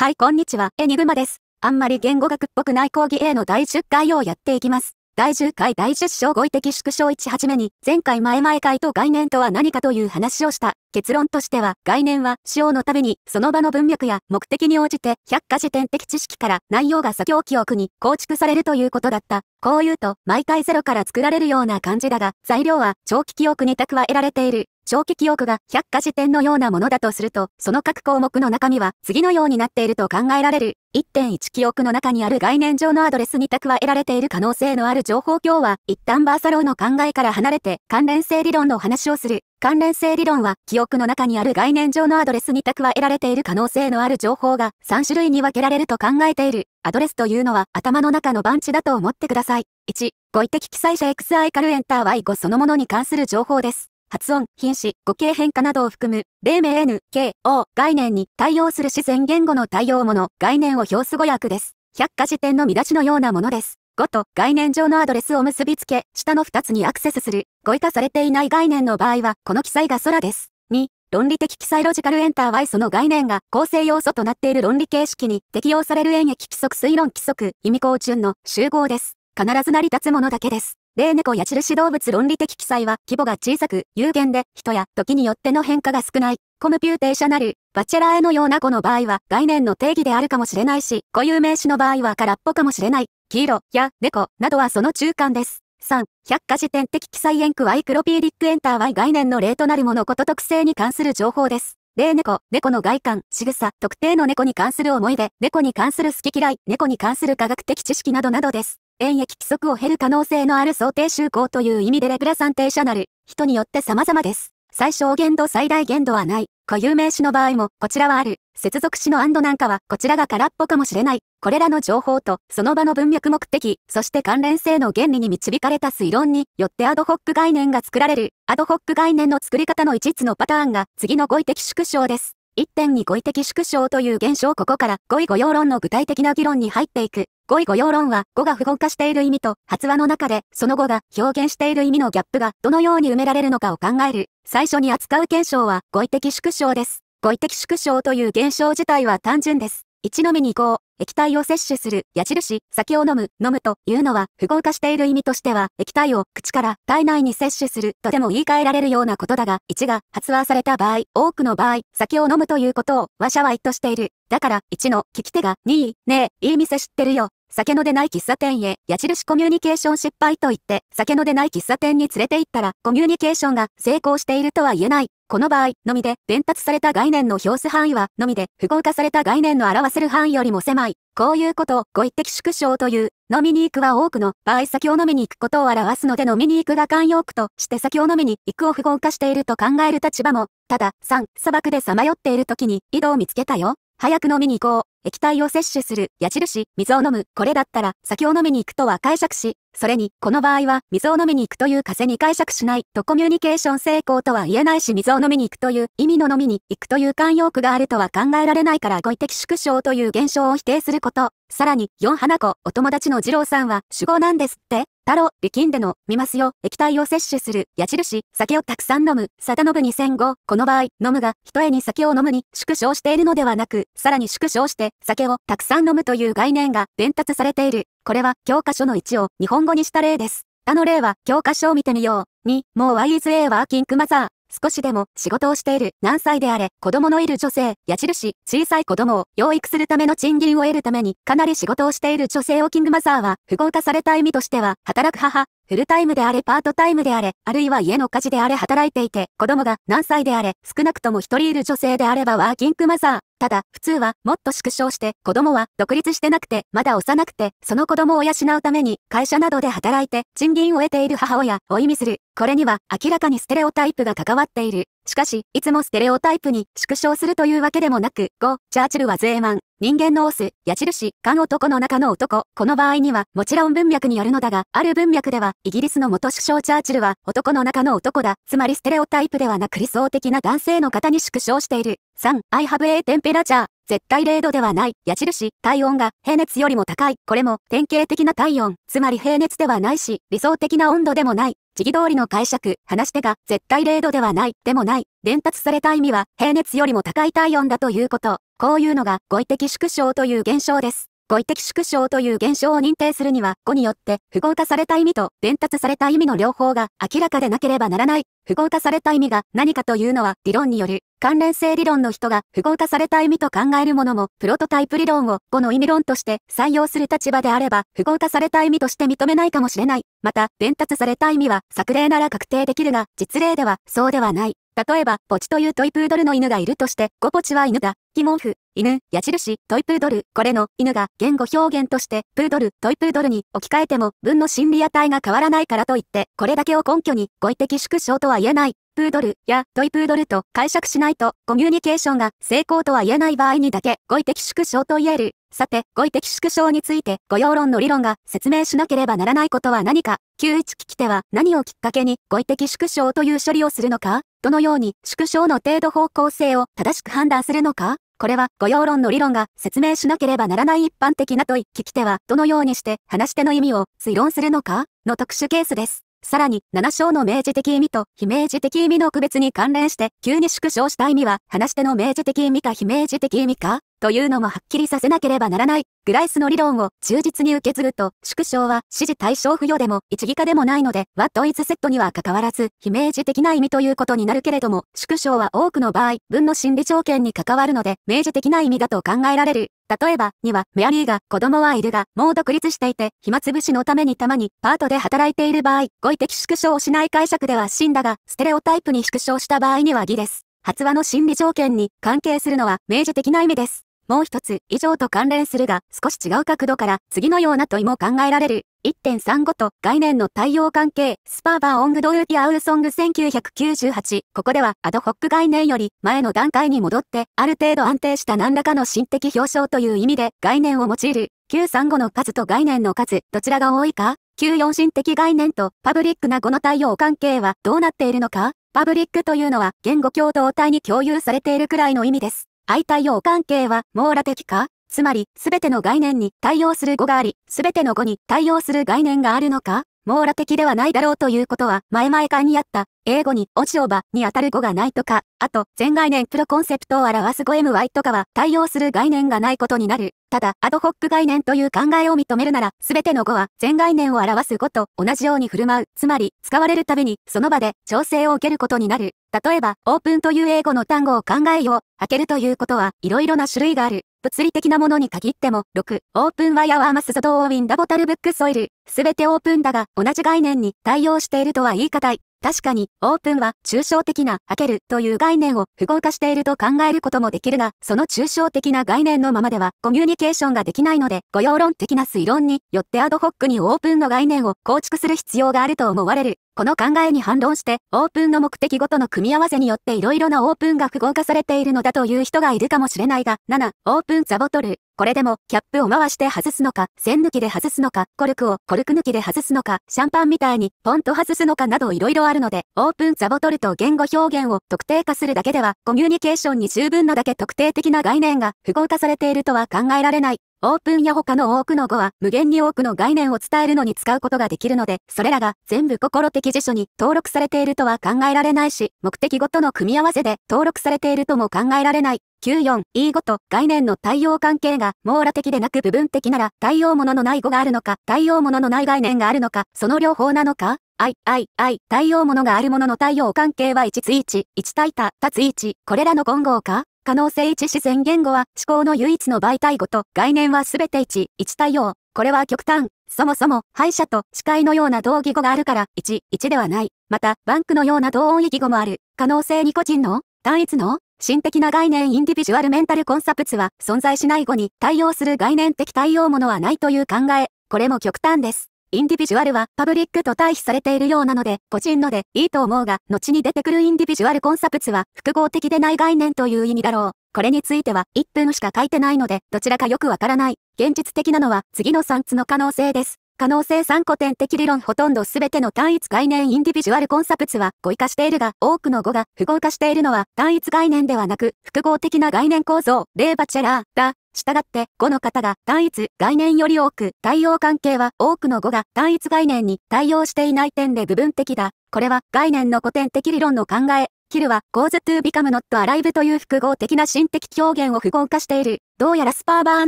はい、こんにちは。エニグマです。あんまり言語学っぽくない講義 A の第10回をやっていきます。第10回第10章語彙的縮小1はじめに、前回前々回と概念とは何かという話をした。結論としては、概念は、使用のたびに、その場の文脈や目的に応じて、百科事典的知識から内容が作業記憶に構築されるということだった。こう言うと、毎回ゼロから作られるような感じだが、材料は、長期記憶に蓄えられている。長期記憶が百科事典のようなものだとすると、その各項目の中身は次のようになっていると考えられる。1.1記憶の中にある概念上のアドレスに蓄は得られている可能性のある情報今日は、一旦バーサローの考えから離れて関連性理論の話をする。関連性理論は、記憶の中にある概念上のアドレスに蓄は得られている可能性のある情報が3種類に分けられると考えている。アドレスというのは頭の中の番地だと思ってください。1、語彙的記載者 XI カルエンター Y5 そのものに関する情報です。発音、品詞、語形変化などを含む、例名 N、K、O 概念に対応する自然言語の対応もの概念を表す語訳です。百科事典の見出しのようなものです。語と概念上のアドレスを結びつけ、下の2つにアクセスする。語彙化されていない概念の場合は、この記載が空です。2、論理的記載ロジカルエンター Y その概念が構成要素となっている論理形式に適用される演疫規則推論規則、意味構中の集合です。必ず成り立つものだけです。例猫や印動物論理的記載は規模が小さく、有限で、人や時によっての変化が少ない。コムピューテーショナル、バチェラーへのような子の場合は概念の定義であるかもしれないし、固有名詞の場合は空っぽかもしれない。黄色や猫などはその中間です。3、百科事典的記載エンクワイクロピーリックエンターは概念の例となるものこと特性に関する情報です。例猫、猫の外観、仕草、特定の猫に関する思い出、猫に関する好き嫌い、猫に関する科学的知識などなどです。演疫規則を経る可能性のある想定就航という意味でレプラテーシャナル、人によって様々です。最小限度最大限度はない。固有名詞の場合も、こちらはある。接続詞のアンドなんかは、こちらが空っぽかもしれない。これらの情報と、その場の文脈目的、そして関連性の原理に導かれた推論によってアドホック概念が作られる。アドホック概念の作り方の一つのパターンが、次の語彙的縮小です。1.2語彙的縮小という現象ここから語彙語用論の具体的な議論に入っていく。語彙語用論は語が符号化している意味と発話の中でその語が表現している意味のギャップがどのように埋められるのかを考える。最初に扱う現象は語彙的縮小です。語彙的縮小という現象自体は単純です。1のみにう。液体を摂取する、矢印、酒を飲む、飲むというのは、符号化している意味としては、液体を口から体内に摂取するとでも言い換えられるようなことだが、1が発話された場合、多くの場合、酒を飲むということを、わしゃわいとしている。だから、1の聞き手が、2位、ねえ、いい店知ってるよ、酒の出ない喫茶店へ、矢印コミュニケーション失敗と言って、酒の出ない喫茶店に連れて行ったら、コミュニケーションが成功しているとは言えない。この場合、のみで、伝達された概念の表す範囲は、のみで、符号化された概念の表せる範囲よりも狭い。こういうことを、語彙的縮小という、飲みに行くは多くの場合先を飲みに行くことを表すので飲みに行くが慣用句として先を飲みに行くを符号化していると考える立場も、ただ、3、砂漠で彷徨っている時に井戸を見つけたよ。早く飲みに行こう。液体を摂取する、矢印、水を飲む、これだったら、酒を飲みに行くとは解釈し、それに、この場合は、水を飲みに行くという風に解釈しない、とコミュニケーション成功とは言えないし、水を飲みに行くという、意味の飲みに行くという慣用句があるとは考えられないから、語彙的縮小という現象を否定すること。さらに、4花子、お友達の二郎さんは、主語なんですってタロ、ビキンでの、見ますよ、液体を摂取する、矢印、酒をたくさん飲む、サタノブ2005、この場合、飲むが、一重に酒を飲むに、縮小しているのではなく、さらに縮小して、酒をたくさん飲むという概念が伝達されている。これは、教科書の1を日本語にした例です。他の例は、教科書を見てみよう。2、もう YSA working キン t マザー。少しでも仕事をしている何歳であれ子供のいる女性、矢印、小さい子供を養育するための賃金を得るためにかなり仕事をしている女性をキングマザーは不合化された意味としては働く母フルタイムであれパートタイムであれ、あるいは家の家事であれ働いていて、子供が何歳であれ、少なくとも一人いる女性であればワーキングマザー。ただ、普通はもっと縮小して、子供は独立してなくて、まだ幼くて、その子供を養うために、会社などで働いて、賃金を得ている母親を意味する。これには明らかにステレオタイプが関わっている。しかし、いつもステレオタイプに縮小するというわけでもなく、5、チャーチルは税腕、人間のオス、矢印、缶男の中の男、この場合には、もちろん文脈によるのだが、ある文脈では、イギリスの元首相チャーチルは、男の中の男だ、つまりステレオタイプではなく理想的な男性の方に縮小している。3、I have a temperature. 絶対0度ではない。矢印、体温が平熱よりも高い。これも典型的な体温、つまり平熱ではないし、理想的な温度でもない。示義通りの解釈、話し手が、絶対0度ではない、でもない、伝達された意味は、平熱よりも高い体温だということ。こういうのが、語彙的縮小という現象です。語彙的縮小という現象を認定するには、語によって、不合化された意味と伝達された意味の両方が明らかでなければならない。符号化された意味が何かというのは、理論による。関連性理論の人が不合化された意味と考えるものも、プロトタイプ理論を語の意味論として採用する立場であれば、不合化された意味として認めないかもしれない。また、伝達された意味は作例なら確定できるが、実例ではそうではない。例えば、ポチというトイプードルの犬がいるとして、5ポチは犬だ。疑問符、犬、矢印、トイプードル、これの犬が言語表現として、プードル、トイプードルに置き換えても、文の心理値が変わらないからといって、これだけを根拠に、語彙的縮小とは言えない。プードルやトイプードルと解釈しないと、コミュニケーションが成功とは言えない場合にだけ語彙的縮小と言える。さて、語彙的縮小について、語用論の理論が説明しなければならないことは何か ?91 聞き手は何をきっかけに語彙的縮小という処理をするのかどのように縮小の程度方向性を正しく判断するのかこれは語用論の理論が説明しなければならない一般的な問い、聞き手はどのようにして話し手の意味を推論するのかの特殊ケースです。さらに、7章の明示的意味と非明示的意味の区別に関連して、急に縮小した意味は、話し手の明示的意味か非明示的意味かというのもはっきりさせなければならない。グライスの理論を忠実に受け継ぐと、縮小は指示対象付与でも一義化でもないので、ワットイズセットには関わらず、非明示的な意味ということになるけれども、縮小は多くの場合、文の心理条件に関わるので、明示的な意味だと考えられる。例えば、には、メアリーが、子供はいるが、もう独立していて、暇つぶしのためにたまに、パートで働いている場合、語彙的縮小をしない解釈では死んだが、ステレオタイプに縮小した場合には義です。発話の心理条件に関係するのは、明示的な意味です。もう一つ、以上と関連するが、少し違う角度から、次のような問いも考えられる。1.35と概念の対応関係、スパーバーオングドーティアウルソング1998。ここでは、アドホック概念より前の段階に戻って、ある程度安定した何らかの心的表彰という意味で、概念を用いる。935の数と概念の数、どちらが多いか ?94 心的概念とパブリックな語の対応関係はどうなっているのかパブリックというのは言語共同体に共有されているくらいの意味です。相対応関係は網羅的かつまり、すべての概念に対応する語があり、すべての語に対応する概念があるのか網羅的ではないだろうということは、前々回にあった、英語に、オジオバにあたる語がないとか、あと、全概念プロコンセプトを表す語 MY とかは、対応する概念がないことになる。ただ、アドホック概念という考えを認めるなら、すべての語は、全概念を表す語と同じように振る舞う。つまり、使われるたびに、その場で、調整を受けることになる。例えば、オープンという英語の単語を考えよう、開けるということは、いろいろな種類がある。物理的なものに限っても、6、オープンワイヤーはーマスゾドーウィンダボタルブックソイル、すべてオープンだが、同じ概念に対応しているとは言い難い。確かに、オープンは抽象的な、開けるという概念を符号化していると考えることもできるが、その抽象的な概念のままではコミュニケーションができないので、ご用論的な推論によってアドホックにオープンの概念を構築する必要があると思われる。この考えに反論して、オープンの目的ごとの組み合わせによって色々なオープンが符号化されているのだという人がいるかもしれないが、7、オープンザボトル。これでも、キャップを回して外すのか、栓抜きで外すのか、コルクをコルク抜きで外すのか、シャンパンみたいにポンと外すのかなどいろいろあるので、オープンザボトルと言語表現を特定化するだけでは、コミュニケーションに十分なだけ特定的な概念が符号化されているとは考えられない。オープンや他の多くの語は無限に多くの概念を伝えるのに使うことができるので、それらが全部心的辞書に登録されているとは考えられないし、目的ごとの組み合わせで登録されているとも考えられない。94E5 と概念の対応関係が網羅的でなく部分的なら対応もののない語があるのか、対応もののない概念があるのか、その両方なのか I, I, I, 対応ものがあるものの対応関係は1つ1、1対多、多つ1、これらの混合か可能性1自然言語は思考の唯一の媒体語と概念は全て1、1対応。これは極端。そもそも、敗者と司会のような同義語があるから、1、1ではない。また、バンクのような同音異義語もある。可能性2個人の単一の心的な概念インディビジュアルメンタルコンサプツは存在しない後に対応する概念的対応ものはないという考え、これも極端です。インディビジュアルはパブリックと対比されているようなので、個人のでいいと思うが、後に出てくるインディビジュアルコンサプツは複合的でない概念という意味だろう。これについては1分しか書いてないので、どちらかよくわからない。現実的なのは次の3つの可能性です。可能性3個点的理論ほとんど全ての単一概念インディビジュアルコンサプツは語彙化しているが、多くの語が符号化しているのは単一概念ではなく、複合的な概念構造、レーバチェラーだ。従って、語の方が単一概念より多く、対応関係は多くの語が単一概念に対応していない点で部分的だ。これは概念の古典的理論の考えキルは g ーズトゥ o become not という複合的な心的表現を符号化している。どうやらスパーバー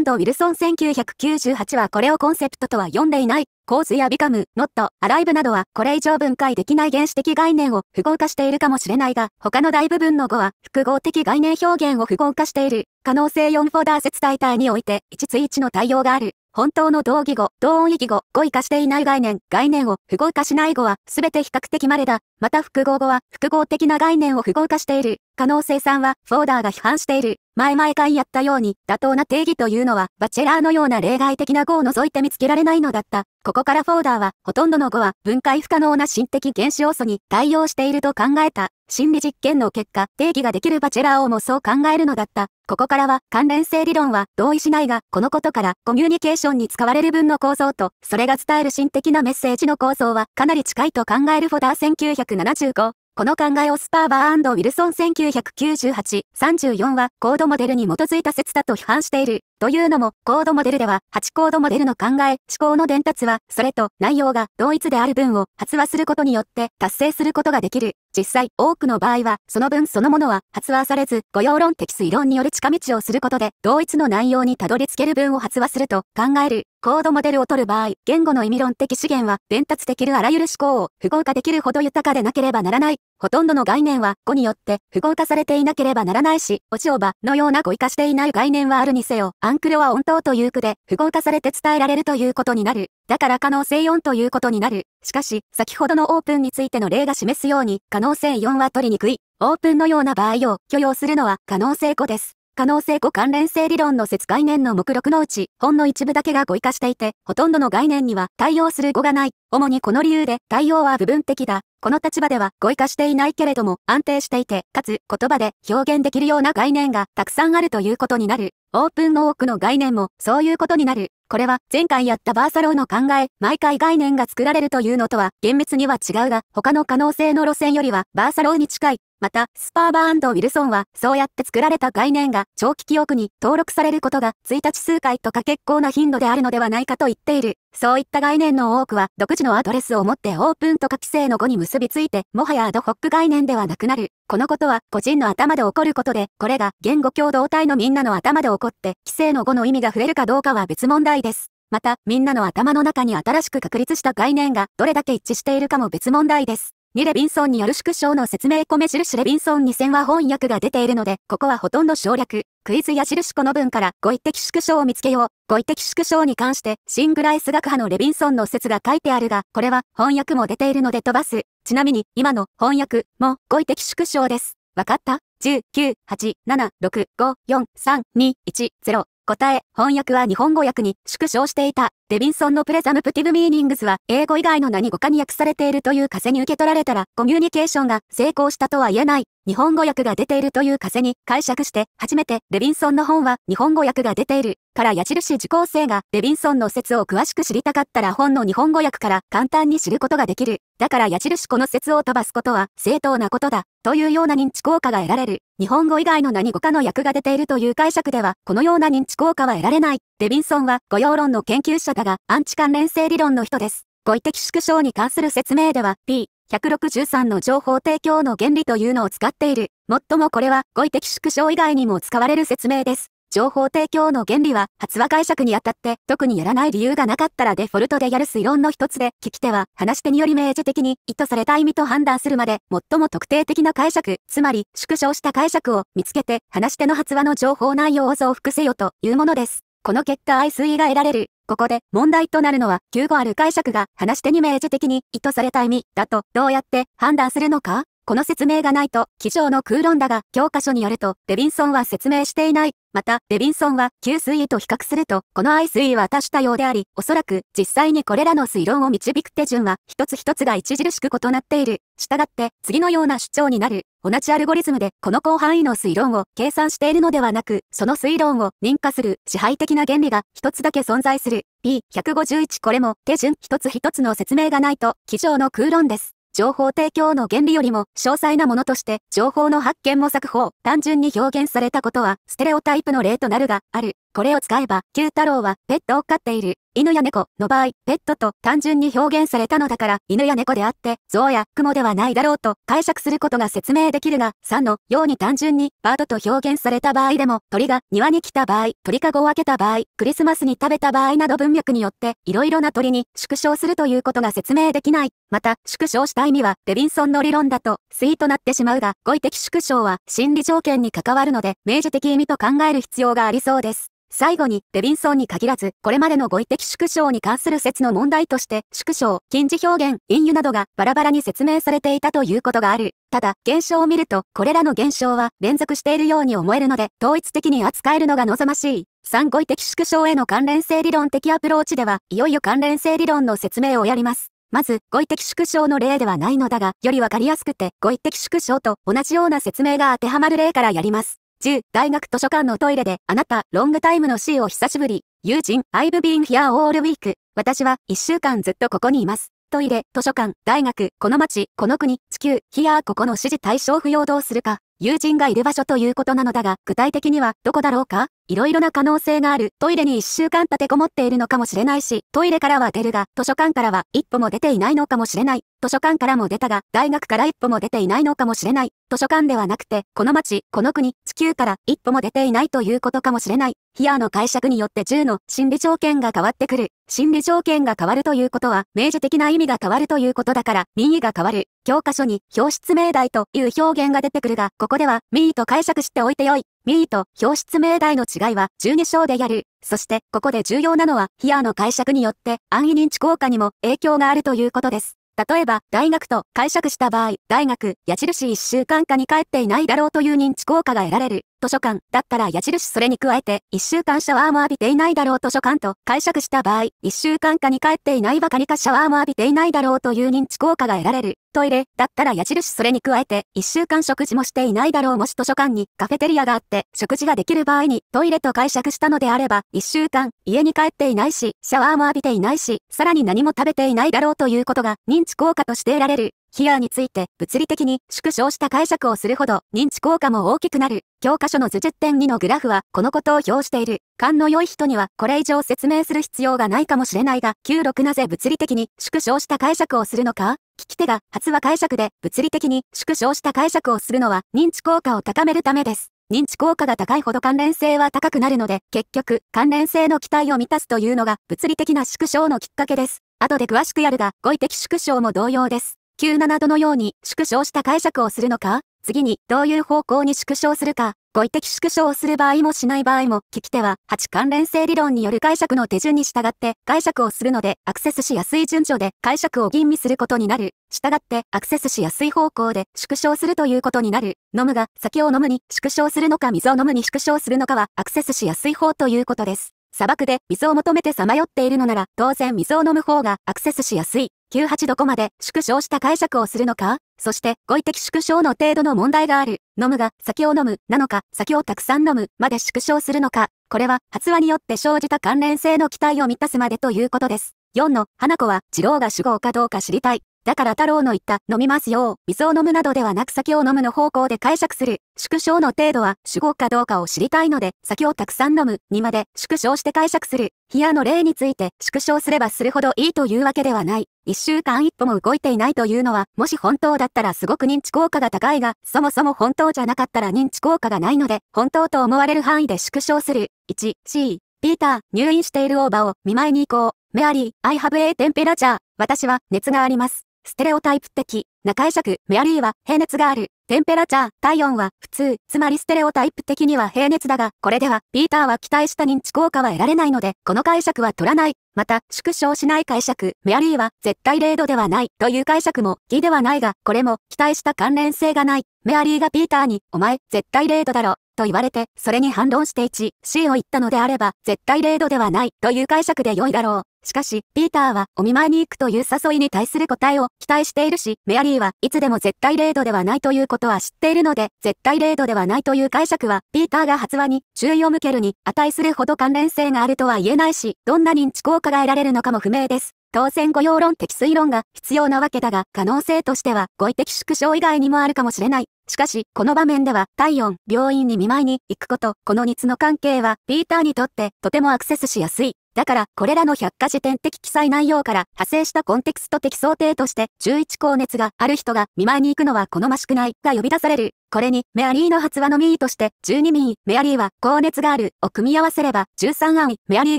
ウィルソン1998はこれをコンセプトとは読んでいない。コーズやビカム、ノット、アライブなどはこれ以上分解できない原始的概念を符号化しているかもしれないが、他の大部分の語は複合的概念表現を符号化している。可能性4フォーダー説大体において1対1の対応がある。本当の同義語、同音異義語、語彙化していない概念、概念を符号化しない語は、すべて比較的稀だ。また複合語は、複合的な概念を符号化している。可能性3は、フォーダーが批判している。前々回やったように、妥当な定義というのは、バチェラーのような例外的な語を除いて見つけられないのだった。ここからフォーダーは、ほとんどの語は分解不可能な心的原子要素に対応していると考えた。心理実験の結果、定義ができるバチェラーをもそう考えるのだった。ここからは関連性理論は同意しないが、このことからコミュニケーションに使われる文の構造と、それが伝える心的なメッセージの構造はかなり近いと考えるフォダー1975。この考えをスパーバーウィルソン1998-34はコードモデルに基づいた説だと批判している。というのも、コードモデルでは、8コードモデルの考え、思考の伝達は、それと内容が同一である分を発話することによって達成することができる。実際、多くの場合は、その分そのものは発話されず、御用論的推論による近道をすることで、同一の内容にたどり着ける分を発話すると考える。コードモデルを取る場合、言語の意味論的資源は、伝達できるあらゆる思考を符号化できるほど豊かでなければならない。ほとんどの概念は語によって符号化されていなければならないし、落ち葉のような語彙化していない概念はあるにせよ、暗アンクルは音頭という句で、符号化されて伝えられるということになる。だから可能性4ということになる。しかし、先ほどのオープンについての例が示すように、可能性4は取りにくい。オープンのような場合を許容するのは可能性5です。可能性5関連性理論の説概念の目録のうち、ほんの一部だけが語彙化していて、ほとんどの概念には対応する語がない。主にこの理由で、対応は部分的だ。この立場では語彙化していないけれども、安定していて、かつ言葉で表現できるような概念がたくさんあるということになる。オープンオークの概念もそういうことになる。これは前回やったバーサローの考え、毎回概念が作られるというのとは厳密には違うが、他の可能性の路線よりはバーサローに近い。また、スパーバーウィルソンは、そうやって作られた概念が長期記憶に登録されることが1日数回とか結構な頻度であるのではないかと言っている。そういった概念の多くは独自のアドレスを持ってオープンとか規制の語に結びついて、もはやアドホック概念ではなくなる。このことは個人の頭で起こることで、これが言語共同体のみんなの頭で起こって、規制の語の意味が触れるかどうかは別問題です。また、みんなの頭の中に新しく確立した概念がどれだけ一致しているかも別問題です。2レビンソンによる縮小の説明米印レビンソン2000は翻訳が出ているので、ここはほとんど省略。クイズ矢印この文から語彙的縮小を見つけよう。語彙的縮小に関して、シングライス学派のレビンソンの説が書いてあるが、これは翻訳も出ているので飛ばす。ちなみに、今の翻訳も語彙的縮小です。わかった ?10、9、8、7、6、5、4、3、2、1、0。答え、翻訳は日本語訳に縮小していた。デビンソンのプレザムプティブミーニングスは英語以外の何語かに訳されているという風に受け取られたらコミュニケーションが成功したとは言えない。日本語訳が出ているという風に解釈して初めてデビンソンの本は日本語訳が出ているから矢印受講生がレビンソンの説を詳しく知りたかったら本の日本語訳から簡単に知ることができる。だから矢印この説を飛ばすことは正当なことだ。というような認知効果が得られる。日本語以外の何語かの訳が出ているという解釈では、このような認知効果は得られない。レビンソンは語用論の研究者だが、アンチ関連性理論の人です。語彙的縮小に関する説明では、P、163の情報提供の原理というのを使っている。もっともこれは語彙的縮小以外にも使われる説明です。情報提供の原理は発話解釈にあたって特にやらない理由がなかったらデフォルトでやる推論の一つで聞き手は話し手により明示的に意図された意味と判断するまで最も特定的な解釈つまり縮小した解釈を見つけて話し手の発話の情報内容を増幅せよというものです。この結果愛推が得られる。ここで問題となるのは9個ある解釈が話し手に明示的に意図された意味だとどうやって判断するのかこの説明がないと、機上の空論だが、教科書によると、レビンソンは説明していない。また、レビンソンは、旧水位と比較すると、この I 水位はしたようであり、おそらく、実際にこれらの推論を導く手順は、一つ一つが著しく異なっている。従って、次のような主張になる。同じアルゴリズムで、この広範囲の推論を計算しているのではなく、その推論を認可する支配的な原理が一つだけ存在する。P151 これも手順一つ一つの説明がないと、機上の空論です。情報提供の原理よりも詳細なものとして、情報の発見も作法、単純に表現されたことは、ステレオタイプの例となるが、ある。これを使えば、Q 太郎はペットを飼っている、犬や猫の場合、ペットと単純に表現されたのだから、犬や猫であって、象や雲ではないだろうと解釈することが説明できるが、3のように単純にバードと表現された場合でも、鳥が庭に来た場合、鳥かごを開けた場合、クリスマスに食べた場合など文脈によって、いろいろな鳥に縮小するということが説明できない。また、縮小した意味は、レビンソンの理論だと、スイーとなってしまうが、語彙的縮小は心理条件に関わるので、明示的意味と考える必要がありそうです。最後に、レビンソンに限らず、これまでの語彙的縮小に関する説の問題として、縮小、近似表現、隠喩などがバラバラに説明されていたということがある。ただ、現象を見ると、これらの現象は連続しているように思えるので、統一的に扱えるのが望ましい。3。語彙的縮小への関連性理論的アプローチでは、いよいよ関連性理論の説明をやります。まず、語彙的縮小の例ではないのだが、よりわかりやすくて、語彙的縮小と同じような説明が当てはまる例からやります。10、大学図書館のトイレで、あなた、ロングタイムの C を久しぶり。友人、I've been here all week。私は、1週間ずっとここにいます。トイレ、図書館、大学、この街、この国、地球、ヒアーここの指示対象不要どうするか。友人がいる場所ということなのだが、具体的にはどこだろうかいろいろな可能性がある。トイレに一週間立てこもっているのかもしれないし、トイレからは出るが、図書館からは一歩も出ていないのかもしれない。図書館からも出たが、大学から一歩も出ていないのかもしれない。図書館ではなくて、この町、この国、地球から一歩も出ていないということかもしれない。ヒアの解釈によって10の心理条件が変わってくる。心理条件が変わるということは、明示的な意味が変わるということだから、民意が変わる。教科書に表出命題という表現が出てくるが、ここでは民意と解釈しておいてよい。民意と表出命題の違いは12章でやる。そして、ここで重要なのは、ヒアの解釈によって安易認知効果にも影響があるということです。例えば、大学と解釈した場合、大学、矢印1週間かに帰っていないだろうという認知効果が得られる。図書館、だったら矢印それに加えて、1週間シャワーも浴びていないだろう図書館と解釈した場合、1週間かに帰っていないばかりかシャワーも浴びていないだろうという認知効果が得られる。トイレ、だったら矢印それに加えて、1週間食事もしていないだろうもし図書館にカフェテリアがあって、食事ができる場合にトイレと解釈したのであれば、1週間、家に帰っていないし、シャワーも浴びていないし、さらに何も食べていないだろうということが認知効果として得られる。ヒアーについて物理的に縮小した解釈をするほど認知効果も大きくなる。教科書の図10.2のグラフはこのことを表している。勘の良い人にはこれ以上説明する必要がないかもしれないが、96なぜ物理的に縮小した解釈をするのか聞き手が発話解釈で物理的に縮小した解釈をするのは認知効果を高めるためです。認知効果が高いほど関連性は高くなるので、結局、関連性の期待を満たすというのが物理的な縮小のきっかけです。後で詳しくやるが、語彙的縮小も同様です。97どのように縮小した解釈をするのか次にどういう方向に縮小するか語彙的縮小をする場合もしない場合も聞き手は8関連性理論による解釈の手順に従って解釈をするのでアクセスしやすい順序で解釈を吟味することになる。従ってアクセスしやすい方向で縮小するということになる。飲むが酒を飲むに縮小するのか水を飲むに縮小するのかはアクセスしやすい方ということです。砂漠で水を求めてさまよっているのなら、当然水を飲む方がアクセスしやすい。98どこまで縮小した解釈をするのかそして、語彙的縮小の程度の問題がある。飲むが、酒を飲む、なのか、酒をたくさん飲む、まで縮小するのか。これは、発話によって生じた関連性の期待を満たすまでということです。4の、花子は、次郎が主語かどうか知りたい。だから太郎の言った、飲みますよ、水を飲むなどではなく酒を飲むの方向で解釈する。縮小の程度は主語かどうかを知りたいので、酒をたくさん飲むにまで縮小して解釈する。冷やの例について縮小すればするほどいいというわけではない。一週間一歩も動いていないというのは、もし本当だったらすごく認知効果が高いが、そもそも本当じゃなかったら認知効果がないので、本当と思われる範囲で縮小する。1、C。ピーター、入院しているオーバーを見舞いに行こう。メアリー、I have a temperature. 私は熱があります。ステレオタイプ的な解釈、メアリーは平熱がある。テンペラチャー、体温は普通、つまりステレオタイプ的には平熱だが、これではピーターは期待した認知効果は得られないので、この解釈は取らない。また、縮小しない解釈、メアリーは絶対0度ではないという解釈も偽ではないが、これも期待した関連性がない。メアリーがピーターに、お前、絶対0度だろ。と言われて、それに反論して 1C を言ったのであれば、絶対0度ではないという解釈で良いだろう。しかし、ピーターはお見舞いに行くという誘いに対する答えを期待しているし、メアリーはいつでも絶対ー度ではないということは知っているので、絶対ー度ではないという解釈は、ピーターが発話に注意を向けるに値するほど関連性があるとは言えないし、どんな認知効果が得られるのかも不明です。当選御用論的推論が必要なわけだが、可能性としては語彙的縮小以外にもあるかもしれない。しかし、この場面では、体温、病院に見舞いに行くこと、この2つの関係は、ピーターにとってとてもアクセスしやすい。だから、これらの百科事典的記載内容から派生したコンテクスト的想定として、11高熱がある人が見舞いに行くのは好ましくないが呼び出される。これに、メアリーの発話のミーとして、12ミー、メアリーは高熱があるを組み合わせれば、13案、メアリー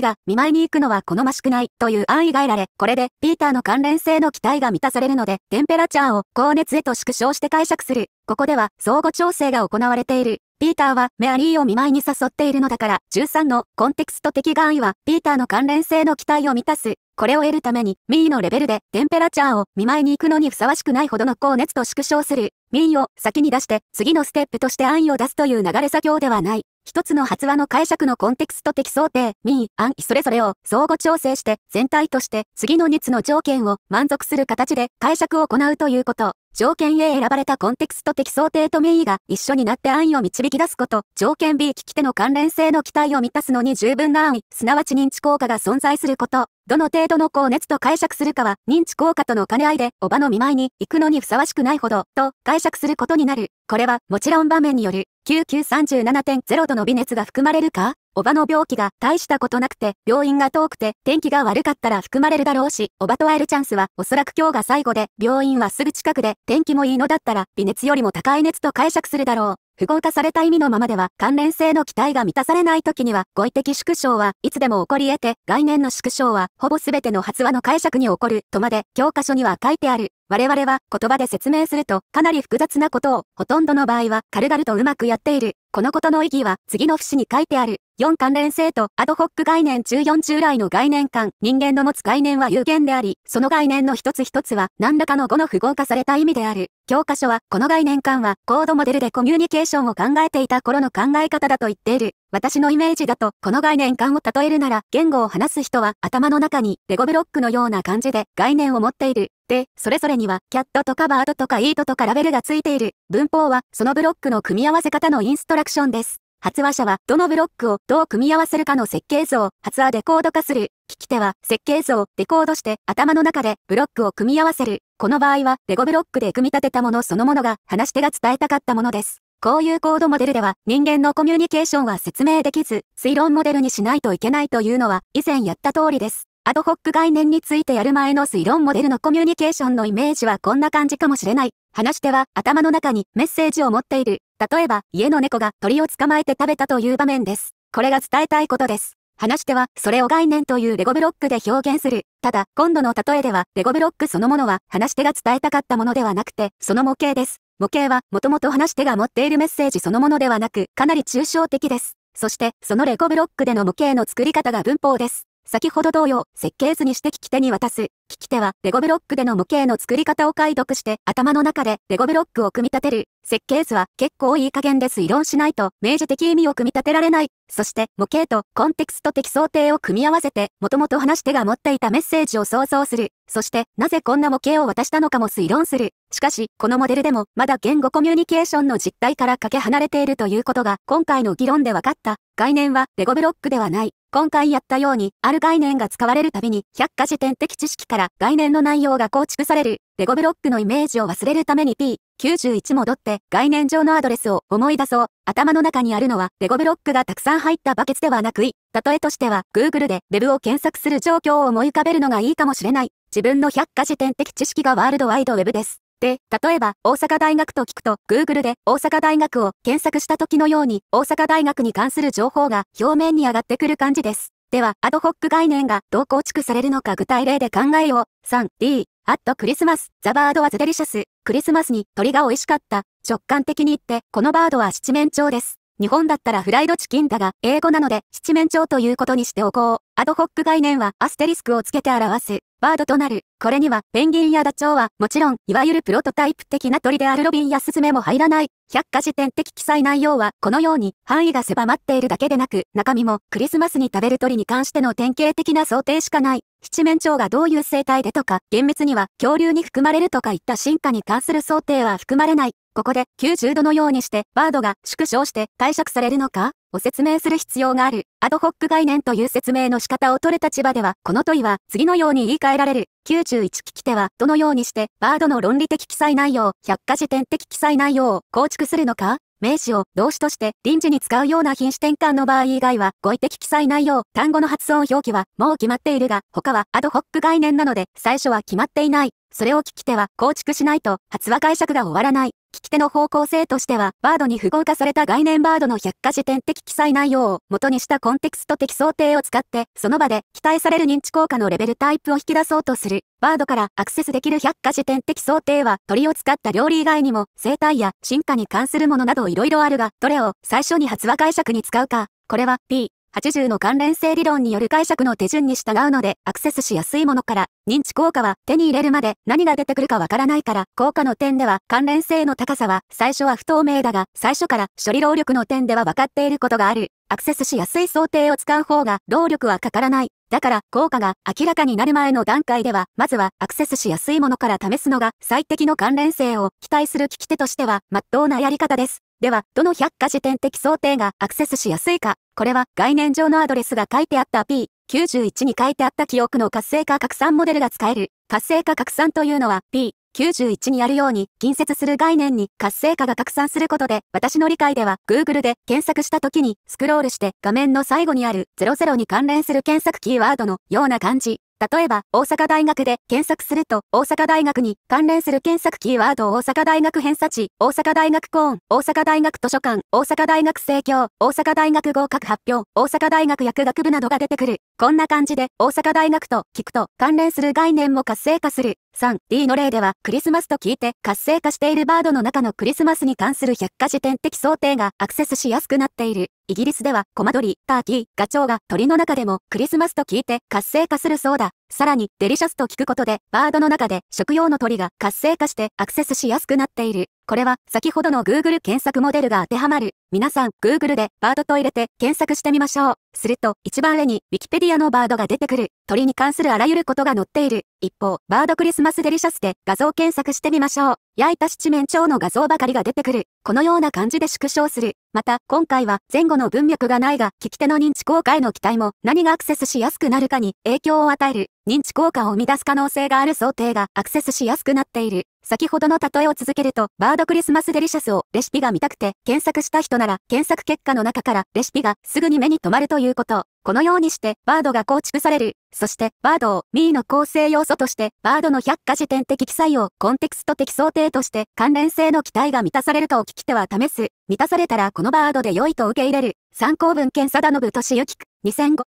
が見舞いに行くのは好ましくないという安意が得られ、これで、ピーターの関連性の期待が満たされるので、テンペラチャーを高熱へと縮小して解釈する。ここでは、相互調整が行われている。ピーターはメアリーを見舞いに誘っているのだから、13のコンテクスト的願意は、ピーターの関連性の期待を満たす。これを得るために、ミーのレベルでテンペラチャーを見舞いに行くのにふさわしくないほどの高熱と縮小する。ミーを先に出して、次のステップとして暗意を出すという流れ作業ではない。一つの発話の解釈のコンテクスト的想定、民、意、暗意それぞれを相互調整して全体として次の熱の条件を満足する形で解釈を行うということ。条件 A 選ばれたコンテクスト的想定と民意が一緒になって暗意を導き出すこと。条件 B 聞き手の関連性の期待を満たすのに十分な暗意、すなわち認知効果が存在すること。どの程度の高熱と解釈するかは認知効果との兼ね合いで、おばの見舞いに行くのにふさわしくないほど、と解釈することになる。これはもちろん場面による。9937.0度の微熱が含まれるかおばの病気が大したことなくて、病院が遠くて、天気が悪かったら含まれるだろうし、おばと会えるチャンスは、おそらく今日が最後で、病院はすぐ近くで、天気もいいのだったら、微熱よりも高い熱と解釈するだろう。符号化された意味のままでは関連性の期待が満たされない時には語彙的縮小はいつでも起こり得て概念の縮小はほぼ全ての発話の解釈に起こるとまで教科書には書いてある。我々は言葉で説明するとかなり複雑なことをほとんどの場合は軽々とうまくやっている。このことの意義は次の節に書いてある。4関連性とアドホック概念中4従来の概念間、人間の持つ概念は有限であり、その概念の一つ一つは何らかの語の符号化された意味である。教科書はこの概念感はコードモデルでコミュニケーションを考えていた頃の考え方だと言っている。私のイメージだとこの概念感を例えるなら言語を話す人は頭の中にレゴブロックのような感じで概念を持っている。で、それぞれにはキャットとかバードとかイートとかラベルがついている。文法はそのブロックの組み合わせ方のインストラクションです。発話者はどのブロックをどう組み合わせるかの設計図を発話デコード化する。聞き手は設計図をデコードして頭の中でブロックを組み合わせる。この場合はレゴブロックで組み立てたものそのものが話し手が伝えたかったものです。こういうコードモデルでは人間のコミュニケーションは説明できず、推論モデルにしないといけないというのは以前やった通りです。アドホック概念についてやる前の推論モデルのコミュニケーションのイメージはこんな感じかもしれない。話し手は頭の中にメッセージを持っている。例えば、家の猫が鳥を捕まえて食べたという場面です。これが伝えたいことです。話しては、それを概念というレゴブロックで表現する。ただ、今度の例えでは、レゴブロックそのものは、話し手が伝えたかったものではなくて、その模型です。模型は、もともと話し手が持っているメッセージそのものではなく、かなり抽象的です。そして、そのレゴブロックでの模型の作り方が文法です。先ほど同様、設計図にして聞き手に渡す。聞き手はレゴブロックでの模型の作り方を解読して頭の中でレゴブロックを組み立てる。設計図は結構いい加減で推論しないと明示的意味を組み立てられない。そして模型とコンテクスト的想定を組み合わせてもともと話し手が持っていたメッセージを想像する。そしてなぜこんな模型を渡したのかも推論する。しかしこのモデルでもまだ言語コミュニケーションの実態からかけ離れているということが今回の議論で分かった。概念はレゴブロックではない。今回やったようにある概念が使われるたびに百科事典的知識から概念の内容が構築される。レゴブロックのイメージを忘れるために P91 戻って概念上のアドレスを思い出そう。頭の中にあるのはレゴブロックがたくさん入ったバケツではなくい。例えとしては Google で Web を検索する状況を思い浮かべるのがいいかもしれない。自分の百科事典的知識がワールドワイドウェブです。で、例えば、大阪大学と聞くと、Google で大阪大学を検索した時のように、大阪大学に関する情報が表面に上がってくる感じです。では、アドホック概念がどう構築されるのか具体例で考えよう。3D、アットクリスマス、ザバードはズデリシャス、クリスマスに鳥が美味しかった、直感的に言って、このバードは七面鳥です。日本だったらフライドチキンだが、英語なので七面鳥ということにしておこう。アドホック概念はアステリスクをつけて表す。ワードとなる。これには、ペンギンやダチョウは、もちろん、いわゆるプロトタイプ的な鳥であるロビンやスズメも入らない。百科事典的記載内容は、このように、範囲が狭まっているだけでなく、中身も、クリスマスに食べる鳥に関しての典型的な想定しかない。七面鳥がどういう生態でとか、厳密には、恐竜に含まれるとかいった進化に関する想定は含まれない。ここで90度のようにしてバードが縮小して解釈されるのかを説明する必要がある。アドホック概念という説明の仕方を取る立場では、この問いは次のように言い換えられる。91聞き手はどのようにしてバードの論理的記載内容、百科事典的記載内容を構築するのか名詞を動詞として臨時に使うような品種転換の場合以外は語彙的記載内容、単語の発音表記はもう決まっているが、他はアドホック概念なので最初は決まっていない。それを聞き手は構築しないと発話解釈が終わらない。聞き手の方向性としては、バードに符号化された概念バードの百科事典的記載内容を元にしたコンテクスト的想定を使って、その場で期待される認知効果のレベルタイプを引き出そうとする。バードからアクセスできる百科事典的想定は、鳥を使った料理以外にも、生態や進化に関するものなどいろいろあるが、どれを最初に発話解釈に使うか、これは P、80の関連性理論による解釈の手順に従うので、アクセスしやすいものから、認知効果は手に入れるまで何が出てくるかわからないから、効果の点では関連性の高さは最初は不透明だが、最初から処理労力の点では分かっていることがある。アクセスしやすい想定を使う方が労力はかからない。だから効果が明らかになる前の段階では、まずはアクセスしやすいものから試すのが最適の関連性を期待する聞き手としては、まっとうなやり方です。では、どの百科事典的想定がアクセスしやすいか、これは概念上のアドレスが書いてあった P、91に書いてあった記憶の活性化拡散モデルが使える。活性化拡散というのは P、91にあるように近接する概念に活性化が拡散することで、私の理解では Google で検索した時にスクロールして画面の最後にある00に関連する検索キーワードのような感じ。例えば、大阪大学で検索すると、大阪大学に関連する検索キーワードを大阪大学偏差値、大阪大学コーン、大阪大学図書館、大阪大学生協、大阪大学合格発表、大阪大学薬学部などが出てくる。こんな感じで大阪大学と聞くと関連する概念も活性化する。3D の例ではクリスマスと聞いて活性化しているバードの中のクリスマスに関する百科事典的想定がアクセスしやすくなっている。イギリスではコマドリ、ターキー、ガチョウが鳥の中でもクリスマスと聞いて活性化するそうだ。さらに、デリシャスと聞くことで、バードの中で食用の鳥が活性化してアクセスしやすくなっている。これは、先ほどの Google 検索モデルが当てはまる。皆さん、Google でバードと入れて検索してみましょう。すると、一番上に Wikipedia のバードが出てくる。鳥に関するあらゆることが載っている。一方、バードクリスマスデリシャスで画像検索してみましょう。焼いた七面鳥の画像ばかりが出てくる。このような感じで縮小する。また、今回は前後の文脈がないが、聞き手の認知効果への期待も何がアクセスしやすくなるかに影響を与える。認知効果を生み出す可能性がある想定がアクセスしやすくなっている。先ほどの例えを続けると、バードクリスマスデリシャスをレシピが見たくて検索した人なら、検索結果の中からレシピがすぐに目に留まるということ。このようにして、バードが構築される。そして、バードをミーの構成要素として、バードの百科事典的記載をコンテクスト的想定として、関連性の期待が満たされると聞き手は試す。満たされたらこのバードで良いと受け入れる。参考文献定信俊之2005